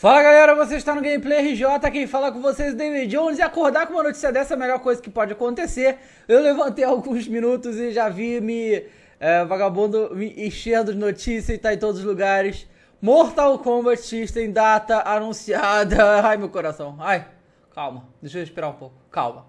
Fala galera, você está no Gameplay RJ, quem fala com vocês é David Jones e acordar com uma notícia dessa é a melhor coisa que pode acontecer. Eu levantei alguns minutos e já vi me é, vagabundo me enchendo de notícia e tá em todos os lugares. Mortal Kombat X tem data anunciada. Ai meu coração, ai, calma, deixa eu esperar um pouco, calma.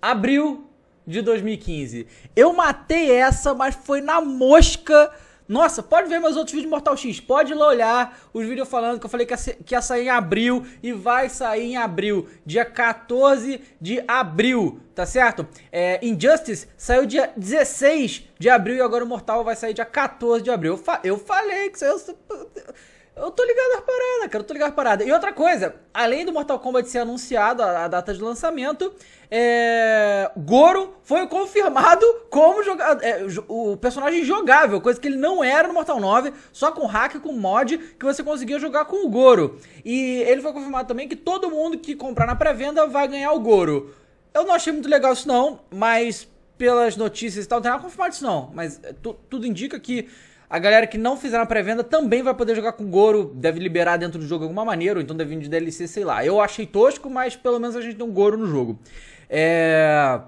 Abril de 2015. Eu matei essa, mas foi na mosca nossa, pode ver meus outros vídeos de Mortal X. Pode ir lá olhar os vídeos falando que eu falei que ia, que ia sair em abril e vai sair em abril. Dia 14 de abril, tá certo? É, Injustice saiu dia 16 de abril e agora o Mortal vai sair dia 14 de abril. Eu, fa eu falei que saiu eu tô ligado às paradas, cara, eu tô ligado às paradas. E outra coisa, além do Mortal Kombat ser anunciado, a, a data de lançamento, é... Goro foi confirmado como joga... é, o personagem jogável, coisa que ele não era no Mortal 9, só com hack, com mod, que você conseguia jogar com o Goro. E ele foi confirmado também que todo mundo que comprar na pré-venda vai ganhar o Goro. Eu não achei muito legal isso não, mas pelas notícias e tal, não tem nada confirmado isso não, mas é, tudo indica que a galera que não fizer a pré-venda também vai poder jogar com Goro, deve liberar dentro do jogo de alguma maneira, ou então deve vir de DLC, sei lá. Eu achei tosco, mas pelo menos a gente tem um Goro no jogo. É...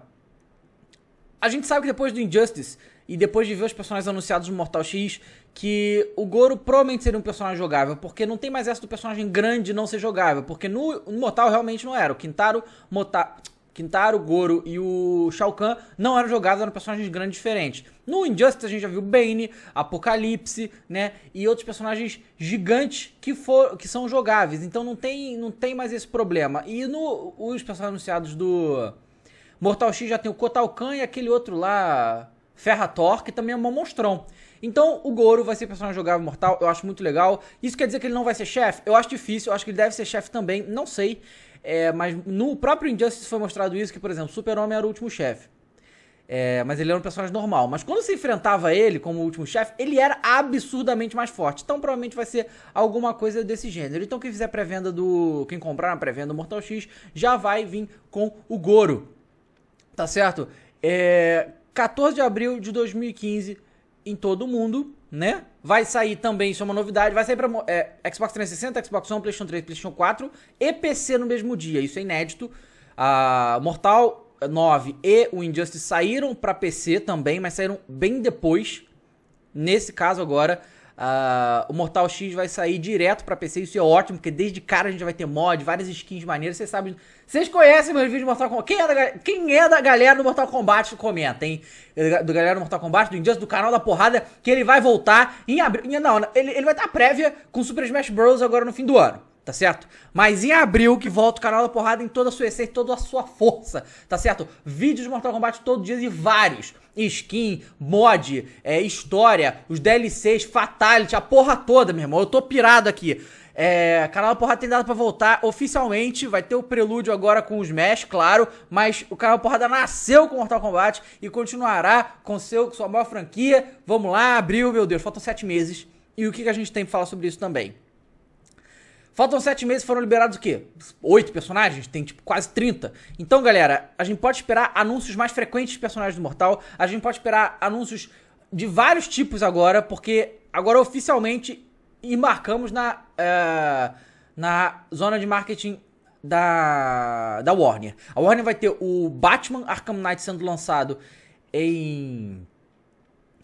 A gente sabe que depois do Injustice, e depois de ver os personagens anunciados no Mortal X, que o Goro provavelmente seria um personagem jogável, porque não tem mais essa do personagem grande não ser jogável, porque no, no Mortal realmente não era. O Kintaro Mota... Kintaro, Goro e o Shao Kahn não eram jogados, eram personagens grandes diferentes. No Injustice a gente já viu Bane, Apocalipse, né? E outros personagens gigantes que, for, que são jogáveis. Então não tem, não tem mais esse problema. E no, os personagens anunciados do Mortal X já tem o Kotal Kahn e aquele outro lá. Ferrator, que também é um monstrão. Então, o Goro vai ser personagem jogável mortal, eu acho muito legal. Isso quer dizer que ele não vai ser chefe? Eu acho difícil, eu acho que ele deve ser chefe também, não sei. É, mas no próprio Injustice foi mostrado isso, que, por exemplo, Super-Homem era o último chefe. É, mas ele era um personagem normal. Mas quando se enfrentava ele como o último chefe, ele era absurdamente mais forte. Então provavelmente vai ser alguma coisa desse gênero. Então quem fizer pré-venda do. Quem comprar na pré-venda do Mortal X já vai vir com o Goro. Tá certo? É, 14 de abril de 2015 em todo o mundo, né? Vai sair também, isso é uma novidade, vai sair para é, Xbox 360, Xbox One, PlayStation 3, PlayStation 4 e PC no mesmo dia. Isso é inédito. A ah, Mortal 9 e o Injustice saíram para PC também, mas saíram bem depois. Nesse caso agora, Uh, o Mortal X vai sair direto para PC, isso é ótimo, porque desde cara a gente vai ter mod, várias skins maneiras, vocês sabem. Vocês conhecem meus vídeos de Mortal Kombat? Quem é, da, quem é da galera do Mortal Kombat? Comenta, hein? Do galera do Mortal Kombat, do Injustice, do canal da porrada, que ele vai voltar em abril. Não, ele, ele vai estar prévia com Super Smash Bros. agora no fim do ano tá certo? Mas em abril que volta o canal da porrada em toda a sua essência, toda a sua força, tá certo? Vídeos de Mortal Kombat todo dia e vários. Skin, mod, é, história, os DLCs, Fatality, a porra toda, meu irmão. Eu tô pirado aqui. É, canal da Porrada tem dado pra voltar oficialmente. Vai ter o prelúdio agora com os Mesh, claro. Mas o canal da Porrada nasceu com Mortal Kombat e continuará com, seu, sua maior franquia. Vamos lá, abril, meu Deus, faltam sete meses. E o que, que a gente tem pra falar sobre isso também? Faltam sete meses foram liberados o quê? Oito personagens? Tem tipo quase 30. Então, galera, a gente pode esperar anúncios mais frequentes de personagens do Mortal. A gente pode esperar anúncios de vários tipos agora, porque agora oficialmente embarcamos na, uh, na zona de marketing da, da Warner. A Warner vai ter o Batman Arkham Knight sendo lançado em,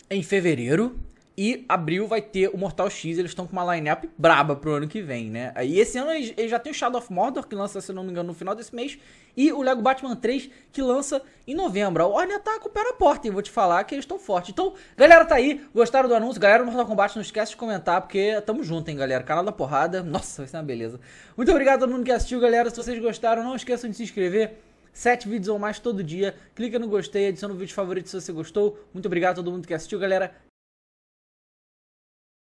em fevereiro. E abril vai ter o Mortal X, eles estão com uma lineup braba pro ano que vem, né? E esse ano eles já tem o Shadow of Mordor, que lança, se não me engano, no final desse mês, e o Lego Batman 3, que lança em novembro. A Warner tá com o pé na porta, e vou te falar que eles estão fortes. Então, galera, tá aí. Gostaram do anúncio? Galera do Mortal Kombat, não esquece de comentar, porque tamo junto, hein, galera. Canal da porrada. Nossa, vai ser uma beleza. Muito obrigado a todo mundo que assistiu, galera. Se vocês gostaram, não esqueçam de se inscrever. Sete vídeos ou mais todo dia. Clica no gostei, adiciona o vídeo favorito se você gostou. Muito obrigado a todo mundo que assistiu, galera.